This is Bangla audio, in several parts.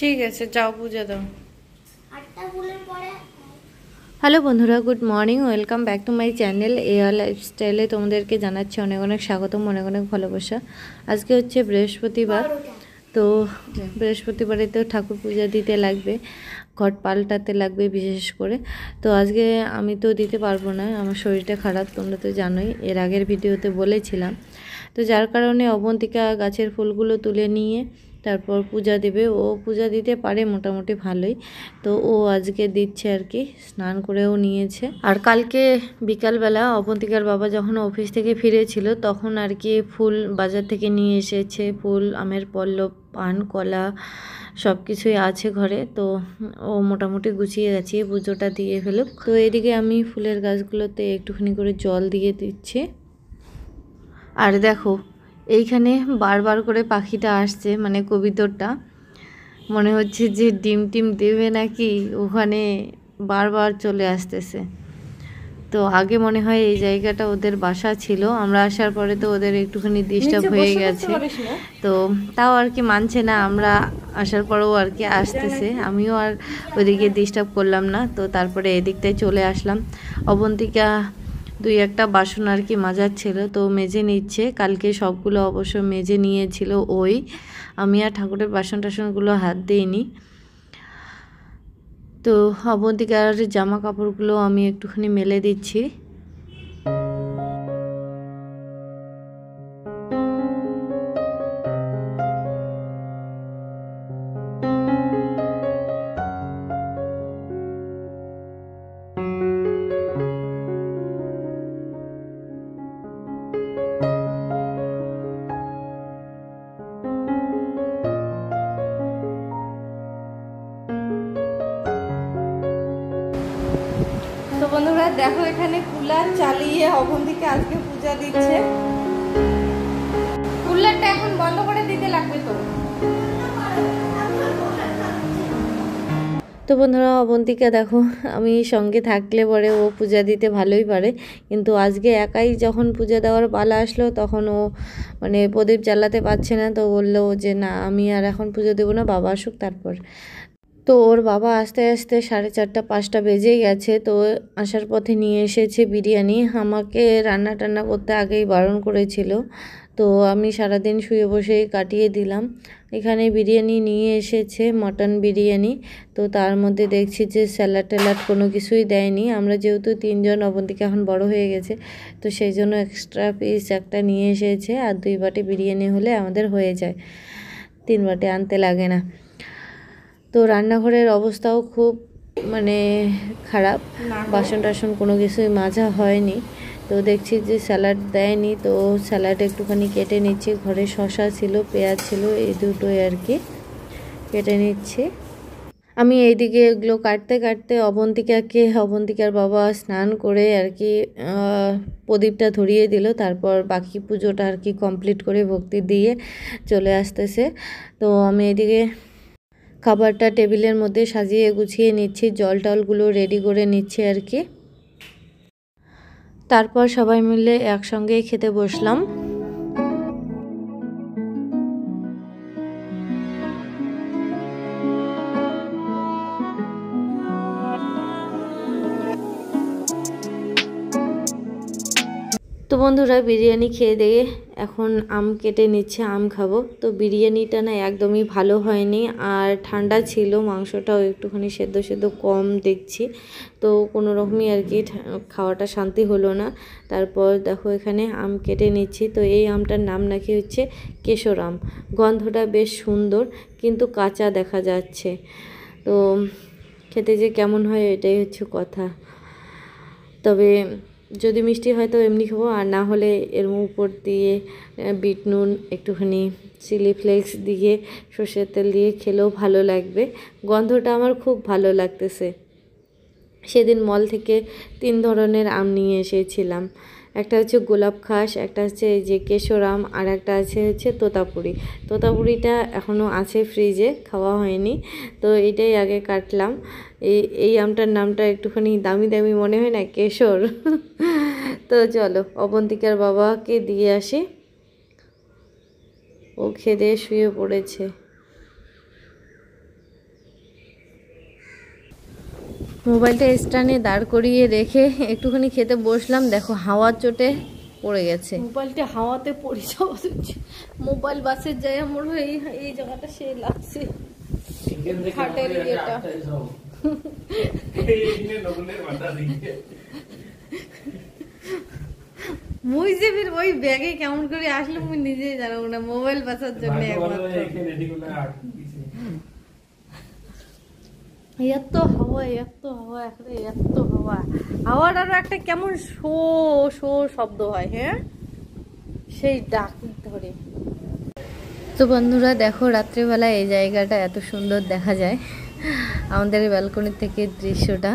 ঠিক আছে যাও পূজা দাও হ্যালো বন্ধুরা good morning welcome back to my channel air লাইফস্টাইলে তোমাদেরকে জানাচ্ছি অনেক অনেক স্বাগতম অনেক অনেক ভালোবাসা আজকে হচ্ছে বৃহস্পতিবার তো বৃহস্পতিবারে তো ঠাকুর পূজা দিতে লাগবে ঘট পাল্টাতে লাগবে বিশেষ করে তো আজকে আমি তো দিতে পারবো না আমার শরীরটা খারাপ তোমরা তো জানোই এর আগের ভিডিওতে বলেছিলাম তো যার কারণে অবন্তিকা গাছের ফুলগুলো তুলে নিয়ে তারপর পূজা দেবে ও পূজা দিতে পারে মোটামুটি ভালোই তো ও আজকে দিচ্ছে আর কি স্নান করেও নিয়েছে আর কালকে বিকালবেলা অবন্তিকার বাবা যখন অফিস থেকে ফিরেছিল তখন আর কি ফুল বাজার থেকে নিয়ে এসেছে ফুল আমের পল্লব পান কলা সব কিছুই আছে ঘরে তো ও মোটামুটি গুছিয়ে গেছে পুজোটা দিয়ে ফেলো তো এদিকে আমি ফুলের গাছগুলোতে একটুখানি করে জল দিয়ে দিচ্ছি আর দেখো এইখানে বারবার করে পাখিটা আসছে মানে কবিতরটা মনে হচ্ছে যে ডিম টিম দেবে নাকি ওখানে বারবার চলে আসতেছে তো আগে মনে হয় এই জায়গাটা ওদের বাসা ছিল আমরা আসার পরে তো ওদের একটুখানি ডিস্টার্ব হয়ে গেছে তো তাও আর কি মানছে না আমরা আসার পরেও আর কি আসতেছে আমিও আর ওদিকে ডিস্টার্ব করলাম না তো তারপরে এদিকটায় চলে আসলাম অবন্তিকা দুই একটা বাসন আর কি মাজার ছিল তো মেজে নিচ্ছে কালকে সবগুলো অবশ্য মেজে নিয়েছিল ওই আমি আর ঠাকুরের বাসন টাসনগুলো হাত দিইনি তো অবন্তিকার জামা কাপড়গুলো আমি একটুখানি মেলে দিচ্ছি দেখো এখানে কুলার চালিয়ে দিকে আজকে পূজা দিচ্ছে কুলারটা এখন বন্ধ করে দিতে লাগবে তো তো বন্ধুরা অবন্তিকা দেখো আমি সঙ্গে থাকলে পরে ও পূজা দিতে ভালোই পারে কিন্তু আজকে একাই যখন পূজা দেওয়ার পালা আসলো তখন ও মানে প্রদীপ জ্বালাতে পারছে না তো বললো যে না আমি আর এখন পুজো দেবো না বাবা আসুক তারপর তো ওর বাবা আস্তে আস্তে সাড়ে চারটা পাঁচটা বেজে গেছে তো আসার পথে নিয়ে এসেছে বিরিয়ানি আমাকে রান্না টান্না করতে আগেই বারণ করেছিল তো আমি সারাদিন শুয়ে বসেই কাটিয়ে দিলাম এখানে বিরিয়ানি নিয়ে এসেছে মটন বিরিয়ানি তো তার মধ্যে দেখছি যে স্যালাড ট্যালাড কোনো কিছুই দেয়নি আমরা যেহেতু তিনজন অবন্তিকে এখন বড় হয়ে গেছে তো সেই জন্য এক্সট্রা পিস একটা নিয়ে এসেছে আর দুই বাটি বিরিয়ানি হলে আমাদের হয়ে যায় তিন বাটি আনতে লাগে না তো রান্নাঘরের অবস্থাও খুব মানে খারাপ বাসন টাসন কোনো কিছুই মাজা হয়নি তো দেখছি যে স্যালাড দেয়নি তো স্যালাড একটুখানি কেটে নিচ্ছি ঘরে শশা ছিল পেঁয়াজ ছিল এই দুটোই আর কি কেটে নিচ্ছে আমি এইদিকে এগুলো কাটতে কাটতে অবন্তিকাকে অবন্তিকার বাবা স্নান করে আর কি প্রদীপটা ধরিয়ে দিল তারপর বাকি পুজোটা আর কি কমপ্লিট করে ভক্তি দিয়ে চলে আসতেছে তো আমি এদিকে খাবারটা টেবিলের মধ্যে সাজিয়ে গুছিয়ে নিচ্ছি জল টলগুলো রেডি করে নিচ্ছে আর কি তারপর সবাই মিলে একসঙ্গেই খেতে বসলাম তো বন্ধুরা বিরিয়ানি খেয়ে দিয়ে এখন আম কেটে নিচ্ছে আম খাবো তো বিরিয়ানিটা না একদমই ভালো হয়নি আর ঠান্ডা ছিল মাংসটাও একটুখানি সেদ্ধ সেদ্ধ কম দেখছি তো কোনো রকমই আর কি খাওয়াটা শান্তি হলো না তারপর দেখো এখানে আম কেটে নিচ্ছি তো এই আমটার নাম নাকি হচ্ছে কেশর আম গন্ধটা বেশ সুন্দর কিন্তু কাঁচা দেখা যাচ্ছে তো খেতে যে কেমন হয় এটাই হচ্ছে কথা তবে যদি মিষ্টি হয় তো এমনি খাবো আর না হলে এর উপর দিয়ে বিট নুন একটুখানি চিলি ফ্লেক্স দিয়ে সর্ষের তেল দিয়ে খেলেও ভালো লাগবে গন্ধটা আমার খুব ভালো লাগতেছে সেদিন মল থেকে তিন ধরনের আম নিয়ে এসেছিলাম একটা হচ্ছে গোলাপ খাস একটা হচ্ছে যে কেশরাম আর একটা আছে হচ্ছে তোতাপুরি তোতাপুরিটা এখনও আছে ফ্রিজে খাওয়া হয়নি তো এটাই আগে কাটলাম এই এই আমটার নামটা একটুখানি দামি দামি মনে হয় না কেশর তো চলো অবন্তিকার বাবাকে দিয়ে আসি ও খেদে শুয়ে পড়েছে মোবাইলটা স্ট্যান্ডে দাঁড় করিয়ে রেখে একটুখানি খেতে বসলাম দেখো হাওয়ার চোটে পড়ে গেছে মোবাইলটা হাওয়াতে পড়ে যাওয়া মোবাইল বাসের যাই আমার এই এই জায়গাটা সে লাগছে খাটের ইয়েটা ওই ব্যাগে কেমন করে আসলে মুই নিজেই না মোবাইল বাসার জন্য একমাত্র এত হাওয়া এত হাওয়া এখানে এত হাওয়া হাওয়ার আরো একটা কেমন শো শো শব্দ হয় হ্যাঁ সেই ডাক ধরে তো বন্ধুরা দেখো রাত্রিবেলা এই জায়গাটা এত সুন্দর দেখা যায় আমাদের ব্যালকনি থেকে দৃশ্যটা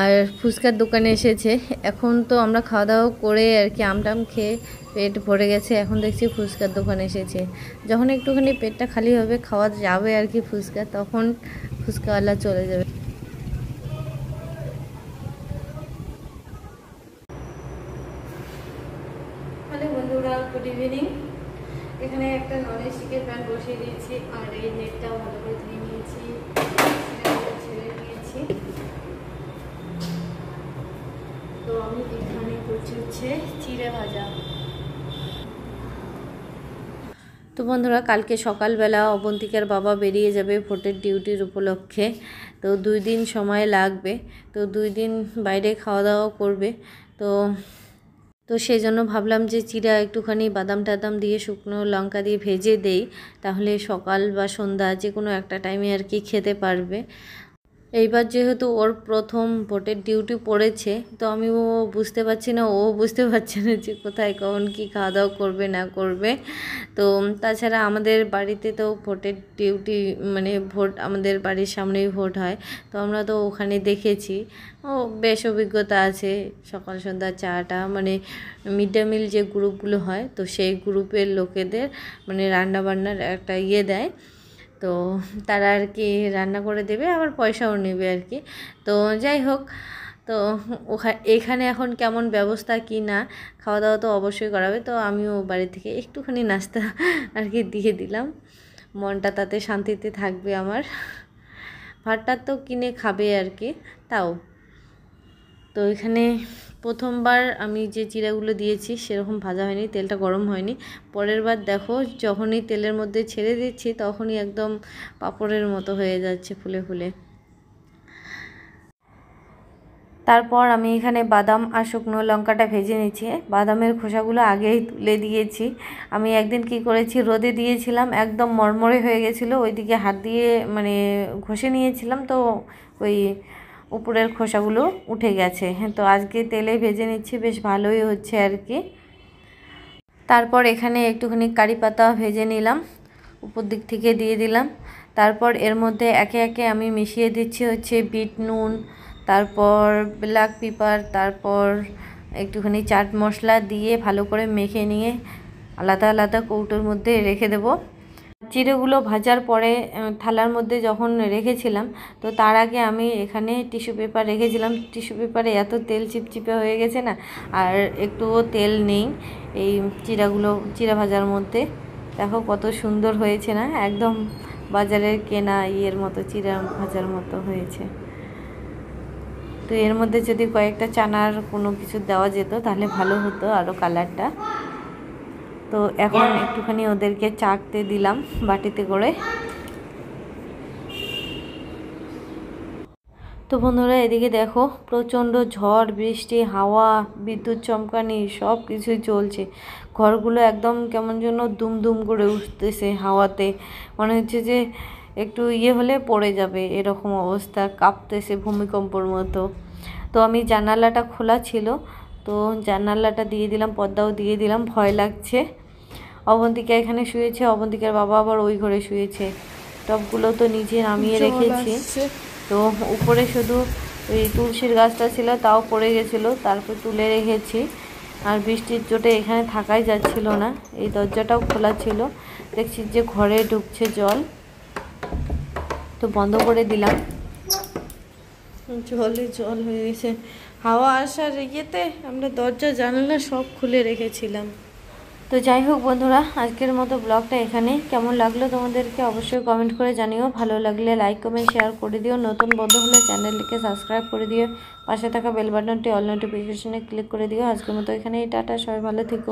আর ফুচকার দোকানে এসেছে এখন তো আমরা খাওয়া দাওয়া করে আর কি আমটাম খেয়ে পেট ভরে গেছে এখন দেখছি ফুচকার দোকানে এসেছে যখন একটুখানি পেটটা খালি হবে খাওয়া যাবে আর কি ফুচকা তখন ফুচকাওয়ালা চলে যাবে গুড ইভিনিং এখানে একটা নলেজ প্যান বসিয়ে দিয়েছি আর এই নেটটাও ভালো করে আমি এখানে করছি হচ্ছে চিড়ে ভাজা তো বন্ধুরা কালকে সকালবেলা অবন্তিকার বাবা বেরিয়ে যাবে ভোটের ডিউটির উপলক্ষে তো দুই দিন সময় লাগবে তো দুই দিন বাইরে খাওয়া দাওয়া করবে তো তো সেই জন্য ভাবলাম যে চিরা একটুখানি বাদাম টাদাম দিয়ে শুকনো লঙ্কা দিয়ে ভেজে দেই তাহলে সকাল বা সন্ধ্যা যে কোনো একটা টাইমে আর কি খেতে পারবে এইবার যেহেতু ওর প্রথম ভোটের ডিউটি পড়েছে তো আমি ও বুঝতে পারছি না ও বুঝতে পারছে না যে কোথায় কখন কি খাওয়া দাওয়া করবে না করবে তো তাছাড়া আমাদের বাড়িতে তো ভোটের ডিউটি মানে ভোট আমাদের বাড়ির সামনেই ভোট হয় তো আমরা তো ওখানে দেখেছি ও বেশ অভিজ্ঞতা আছে সকাল সন্ধ্যা চাটা মানে মিড ডে মিল যে গ্রুপগুলো হয় তো সেই গ্রুপের লোকেদের মানে রান্নাবান্নার একটা ইয়ে দেয় তো তারা আর কি রান্না করে দেবে আবার পয়সাও নেবে আর কি তো যাই হোক তো ওখানে এখানে এখন কেমন ব্যবস্থা কি না খাওয়া দাওয়া তো অবশ্যই করাবে তো আমিও বাড়ি থেকে একটুখানি নাস্তা আর কি দিয়ে দিলাম মনটা তাতে শান্তিতে থাকবে আমার ভাতটা তো কিনে খাবে আর কি তাও তো এখানে প্রথমবার আমি যে চিড়াগুলো দিয়েছি সেরকম ভাজা হয়নি তেলটা গরম হয়নি পরের বার দেখো যখনই তেলের মধ্যে ছেড়ে দিচ্ছি তখনই একদম পাপড়ের মতো হয়ে যাচ্ছে ফুলে ফুলে তারপর আমি এখানে বাদাম আর শুকনো লঙ্কাটা ভেজে নিচ্ছি বাদামের খোসাগুলো আগেই তুলে দিয়েছি আমি একদিন কি করেছি রোদে দিয়েছিলাম একদম মরমরে হয়ে গেছিলো ওইদিকে হাত দিয়ে মানে ঘষে নিয়েছিলাম তো ওই উপরের খোসাগুলো উঠে গেছে হ্যাঁ তো আজকে তেলে ভেজে নিচ্ছি বেশ ভালোই হচ্ছে আর কি তারপর এখানে একটুখানি কারি পাতা ভেজে নিলাম উপর দিক থেকে দিয়ে দিলাম তারপর এর মধ্যে একে একে আমি মিশিয়ে দিচ্ছি হচ্ছে বিট নুন তারপর ব্ল্যাক পেপার তারপর একটুখানি চাট মশলা দিয়ে ভালো করে মেখে নিয়ে আলাদা আলাদা কৌটোর মধ্যে রেখে দেবো চিড়েগুলো ভাজার পরে থালার মধ্যে যখন রেখেছিলাম তো তার আগে আমি এখানে টিস্যু পেপার রেখেছিলাম টিস্যু পেপারে এত তেল চিপচিপে হয়ে গেছে না আর একটুও তেল নেই এই চিড়াগুলো চিড়া ভাজার মধ্যে দেখো কত সুন্দর হয়েছে না একদম বাজারের কেনা ইয়ের মতো চিড়া ভাজার মতো হয়েছে তো এর মধ্যে যদি কয়েকটা চানার কোনো কিছু দেওয়া যেত তাহলে ভালো হতো আরও কালারটা তো এখন একটুখানি ওদেরকে চাটতে দিলাম বাটিতে করে তো বন্ধুরা এদিকে দেখো প্রচণ্ড ঝড় বৃষ্টি হাওয়া বিদ্যুৎ চমকানি সব কিছুই চলছে ঘরগুলো একদম কেমন যেন দুম দুম করে উঠতেছে হাওয়াতে মনে হচ্ছে যে একটু ইয়ে হলে পড়ে যাবে এরকম অবস্থা কাঁপতেছে ভূমিকম্পর মতো তো আমি জানালাটা খোলা ছিল তো জানালাটা দিয়ে দিলাম পর্দাও দিয়ে দিলাম ভয় লাগছে অবন্তিকা এখানে শুয়েছে অবন্তিকার বাবা আবার ওই ঘরে শুয়েছে টপগুলো তো নিচে নামিয়ে রেখেছি তো উপরে শুধু ওই তুলসীর গাছটা ছিল তাও পড়ে গেছিলো তারপর তুলে রেখেছি আর বৃষ্টির চোটে এখানে থাকাই যাচ্ছিল না এই দরজাটাও খোলা ছিল দেখছি যে ঘরে ঢুকছে জল তো বন্ধ করে দিলাম জলে জল হয়ে গেছে হাওয়া আসার ইয়েতে আমরা দরজা জানালা সব খুলে রেখেছিলাম তো যাই হোক বন্ধুরা আজকের মতো ব্লগটা এখানে কেমন লাগলো তোমাদেরকে অবশ্যই কমেন্ট করে জানিও ভালো লাগলে লাইক কমেন্ট শেয়ার করে দিও নতুন বন্ধু হলে চ্যানেলটিকে সাবস্ক্রাইব করে দিও পাশে থাকা বেল বাটনটি অল নোটিফিকেশনে ক্লিক করে দিও আজকের মতো এখানেই টাটা সবাই ভালো থেকো